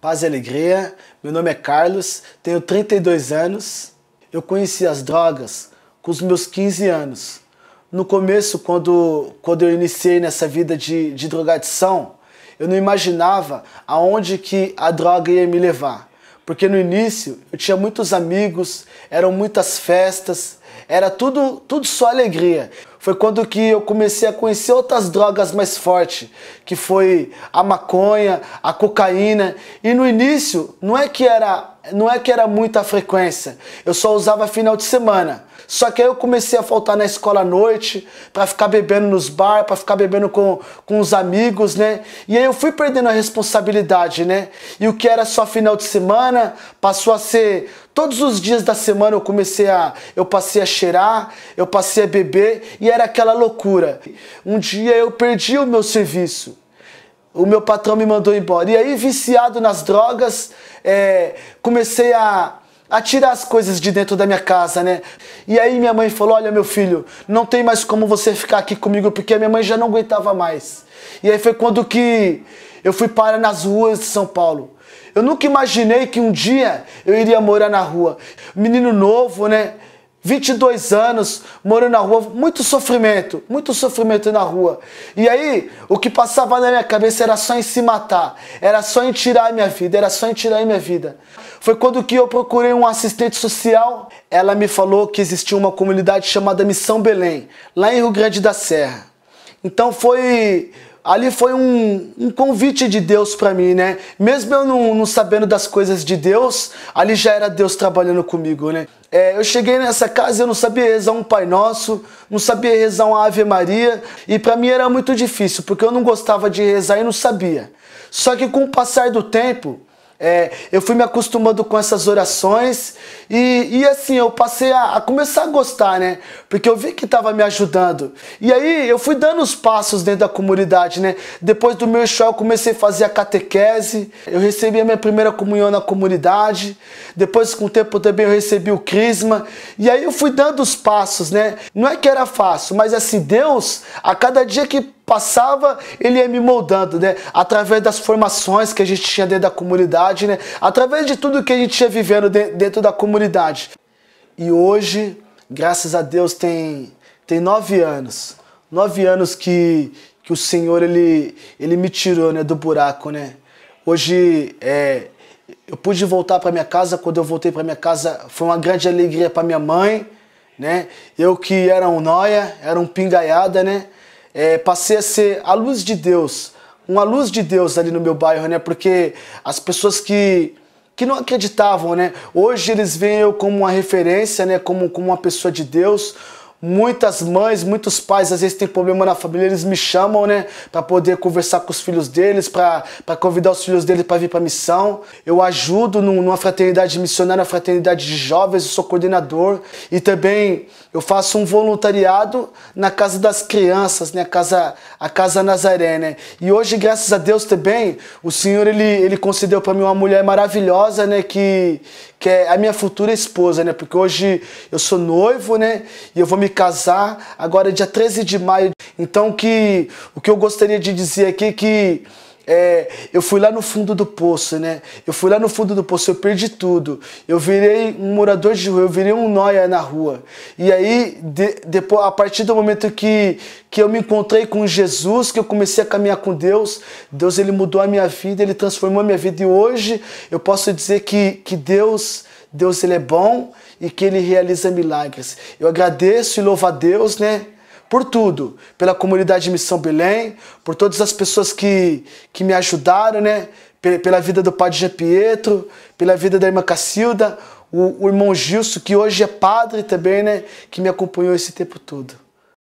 Paz e alegria. Meu nome é Carlos, tenho 32 anos. Eu conheci as drogas com os meus 15 anos. No começo, quando, quando eu iniciei nessa vida de, de drogadição, eu não imaginava aonde que a droga ia me levar. Porque no início eu tinha muitos amigos, eram muitas festas, era tudo, tudo só alegria foi quando que eu comecei a conhecer outras drogas mais fortes, que foi a maconha, a cocaína. E no início não é que era, não é que era muita frequência. Eu só usava final de semana. Só que aí eu comecei a faltar na escola à noite, para ficar bebendo nos bar, para ficar bebendo com, com os amigos, né? E aí eu fui perdendo a responsabilidade, né? E o que era só final de semana passou a ser todos os dias da semana eu comecei a eu passei a cheirar, eu passei a beber e era aquela loucura. Um dia eu perdi o meu serviço. O meu patrão me mandou embora. E aí, viciado nas drogas, é, comecei a a tirar as coisas de dentro da minha casa, né? E aí minha mãe falou: Olha, meu filho, não tem mais como você ficar aqui comigo, porque a minha mãe já não aguentava mais. E aí foi quando que eu fui parar nas ruas de São Paulo. Eu nunca imaginei que um dia eu iria morar na rua. Menino novo, né? 22 anos morando na rua, muito sofrimento, muito sofrimento na rua. E aí, o que passava na minha cabeça era só em se matar, era só em tirar a minha vida, era só em tirar a minha vida. Foi quando que eu procurei um assistente social, ela me falou que existia uma comunidade chamada Missão Belém, lá em Rio Grande da Serra. Então foi ali foi um, um convite de Deus para mim, né? Mesmo eu não, não, sabendo das coisas de Deus, ali já era Deus trabalhando comigo, né? É, eu cheguei nessa casa, eu não sabia rezar um Pai Nosso, não sabia rezar uma Ave Maria, e para mim era muito difícil, porque eu não gostava de rezar e não sabia. Só que com o passar do tempo, é, eu fui me acostumando com essas orações e, e assim, eu passei a, a, começar a gostar, né? Porque eu vi que estava me ajudando. E aí eu fui dando os passos dentro da comunidade, né? Depois do meu show eu comecei a fazer a catequese, eu recebi a minha primeira comunhão na comunidade, depois com o tempo também eu recebi o crisma, e aí eu fui dando os passos, né? Não é que era fácil, mas assim, Deus, a cada dia que passava, ele ia me moldando, né? Através das formações que a gente tinha dentro da comunidade, né? Através de tudo que a gente ia vivendo dentro da comunidade. E hoje, graças a Deus, tem, tem nove anos. Nove anos que, que o Senhor, ele, ele me tirou, né? Do buraco, né? Hoje, é, eu pude voltar para minha casa. Quando eu voltei para minha casa, foi uma grande alegria para minha mãe, né? Eu que era um noia, era um pingaiada, né? é, passei a ser a luz de Deus, uma luz de Deus ali no meu bairro, né? Porque as pessoas que que não acreditavam, né? Hoje eles veem eu como uma referência, né? Como, como uma pessoa de Deus, Muitas mães, muitos pais às vezes têm problema na família, eles me chamam, né, para poder conversar com os filhos deles, para convidar os filhos deles para vir para missão. Eu ajudo numa fraternidade missionária, fraternidade de jovens, eu sou coordenador e também eu faço um voluntariado na casa das crianças, né, a casa a casa Nazaré, né. E hoje, graças a Deus também, o Senhor ele ele concedeu para mim uma mulher maravilhosa, né, que que é a minha futura esposa, né, porque hoje eu sou noivo, né, e eu vou me casar, agora é dia 13 de maio. Então que o que eu gostaria de dizer aqui é que é, eu fui lá no fundo do poço, né? Eu fui lá no fundo do poço, eu perdi tudo. Eu virei um morador de rua, eu virei um noia na rua. E aí, de, depois, a partir do momento que, que eu me encontrei com Jesus, que eu comecei a caminhar com Deus, Deus ele mudou a minha vida, ele transformou a minha vida. E hoje eu posso dizer que, que Deus Deus ele é bom e que ele realiza milagres. Eu agradeço e louvo a Deus, né? Por tudo, pela comunidade de Missão Belém, por todas as pessoas que, que me ajudaram, né? Pela vida do Padre Jean Pietro, pela vida da irmã Cacilda, o, o irmão Gilson, que hoje é padre também, né? Que me acompanhou esse tempo todo.